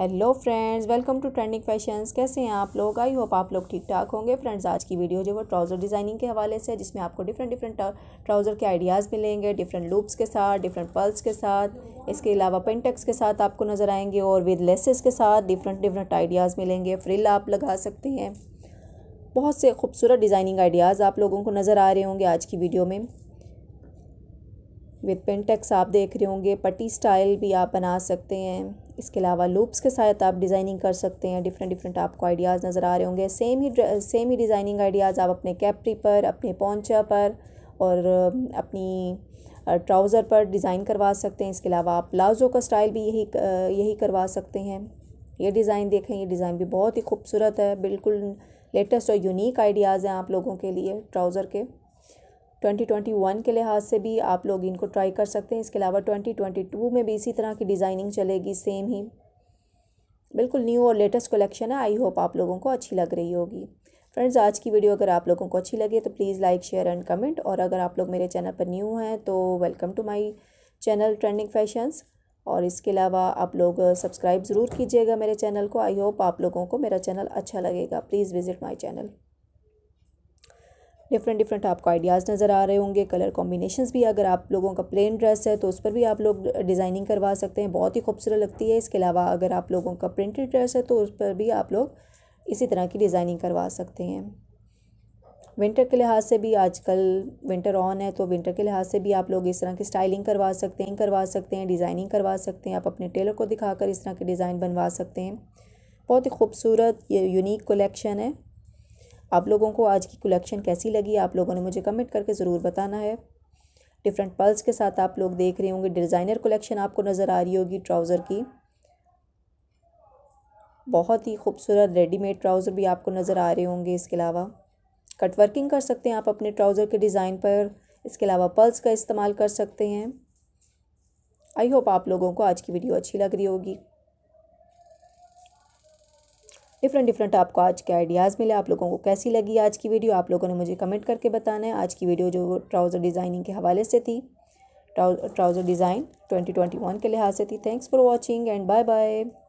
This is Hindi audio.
hello friends welcome to trending fashions कैसे हैं आप लोग आई होप आप लोग ठीक ठाक होंगे फ्रेंड्स आज की वीडियो जो वो ट्राउज़र डिज़ाइनिंग के हवाले से जिसमें आपको डिफरेंट डिफरेंट ट्राउज़र के आइडियाज़ मिलेंगे डिफरेंट लूप्स के साथ डिफरेंट पर्ल्स के साथ इसके अलावा पेंटक्स के साथ आपको नज़र आएंगे और विद लेसेस के साथ डिफरेंट डिफरेंट आइडियाज़ मिलेंगे फ्रिल आप लगा सकते हैं बहुत से खूबसूरत डिज़ाइनिंग आइडियाज़ आप लोगों को नज़र आ रहे होंगे आज की वीडियो में विद पेंटेक्स आप देख रहे होंगे पट्टी स्टाइल भी आप बना सकते हैं इसके अलावा लूप्स के साथ आप डिज़ाइनिंग कर सकते हैं डिफरेंट डिफरेंट आपको आइडियाज़ नज़र आ रहे होंगे सेम ही सेम ही डिज़ाइनिंग आइडियाज़ आप अपने कैपरी पर अपने पौचा पर और अपनी ट्राउज़र पर डिज़ाइन करवा सकते हैं इसके अलावा आप प्लाज़ो का स्टाइल भी यही यही करवा सकते हैं ये डिज़ाइन देखें ये डिज़ाइन भी बहुत ही खूबसूरत है बिल्कुल लेटेस्ट और यूनिक आइडियाज़ हैं आप लोगों के लिए ट्राउज़र के 2021 के लिहाज से भी आप लोग इनको ट्राई कर सकते हैं इसके अलावा 2022 में भी इसी तरह की डिज़ाइनिंग चलेगी सेम ही बिल्कुल न्यू और लेटेस्ट कलेक्शन है आई होप आप लोगों को अच्छी लग रही होगी फ्रेंड्स आज की वीडियो अगर आप लोगों को अच्छी लगे तो please like share and comment और अगर आप लोग मेरे चैनल पर न्यू हैं तो welcome to my channel trending fashions और इसके अलावा आप लोग सब्सक्राइब ज़रूर कीजिएगा मेरे चैनल को आई होप आप लोगों को मेरा चैनल अच्छा लगेगा please visit my channel different different आपको आइडियाज़ नज़र आ रहे होंगे कलर कॉम्बिनेशन भी अगर आप लोगों का प्लेन ड्रेस है तो उस पर भी आप लोग डिज़ाइनिंग करवा सकते हैं बहुत ही खूबसूरत लगती है इसके अलावा अगर आप लोगों का प्रिंटेड ड्रेस है तो उस पर भी आप लोग इसी तरह की डिज़ाइनिंग करवा सकते हैं विंटर के लिहाज से भी आजकल विंटर ऑन है तो विंटर के लिहाज से भी आप लोग इस तरह की स्टाइलिंग करवा सकते हैं करवा सकते हैं डिज़ाइनिंग करवा सकते हैं आप अपने टेलर को दिखाकर इस तरह के डिज़ाइन बनवा सकते हैं बहुत ही खूबसूरत ये यूनिक कलेक्शन है आप लोगों को आज की कलेक्शन कैसी लगी आप लोगों ने मुझे कमेंट करके ज़रूर बताना है डिफरेंट पर्ल्स के साथ आप लोग देख रहे होंगे डिज़ाइनर कलेक्शन आपको नज़र आ रही होगी ट्राउज़र की बहुत ही खूबसूरत रेडीमेड ट्राउज़र भी आपको नज़र आ रहे होंगे इसके अलावा कट वर्किंग कर सकते हैं आप अपने ट्राउज़र के डिज़ाइन पर इसके अलावा पल्स का इस्तेमाल कर सकते हैं आई होप आप लोगों को आज की वीडियो अच्छी लग रही होगी डिफरेंट डिफरेंट आपको आज के आइडियाज़ मिले आप लोगों को कैसी लगी आज की वीडियो आप लोगों ने मुझे कमेंट करके बताना है आज की वीडियो जो ट्राउज़र डिज़ाइनिंग के हवाले से थी ट्राउज़र डिज़ाइन वन के लिहाज से थी thanks for watching and bye bye